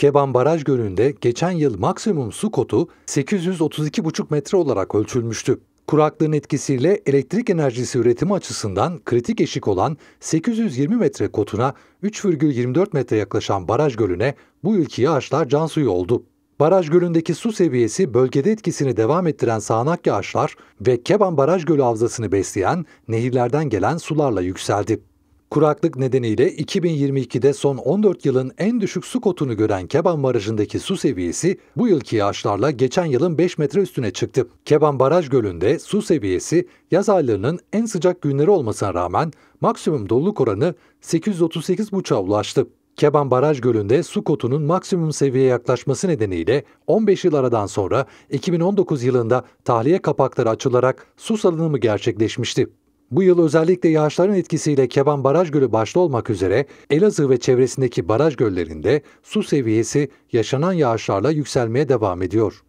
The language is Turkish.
Keban Baraj Gölü'nde geçen yıl maksimum su kotu 832,5 metre olarak ölçülmüştü. Kuraklığın etkisiyle elektrik enerjisi üretimi açısından kritik eşik olan 820 metre kotuna 3,24 metre yaklaşan baraj gölüne bu yılki yağışlar can suyu oldu. Baraj gölündeki su seviyesi bölgede etkisini devam ettiren sağanak yağışlar ve Keban Baraj Gölü havzasını besleyen nehirlerden gelen sularla yükseldi. Kuraklık nedeniyle 2022'de son 14 yılın en düşük su kotunu gören Keban Barajı'ndaki su seviyesi bu yılki yağışlarla geçen yılın 5 metre üstüne çıktı. Keban Baraj Gölü'nde su seviyesi yaz aylarının en sıcak günleri olmasına rağmen maksimum doluluk oranı 838,5'a ulaştı. Keban Baraj Gölü'nde su kotunun maksimum seviyeye yaklaşması nedeniyle 15 yıl aradan sonra 2019 yılında tahliye kapakları açılarak su salınımı gerçekleşmişti. Bu yıl özellikle yağışların etkisiyle Keban Baraj Gölü başta olmak üzere Elazığ ve çevresindeki baraj göllerinde su seviyesi yaşanan yağışlarla yükselmeye devam ediyor.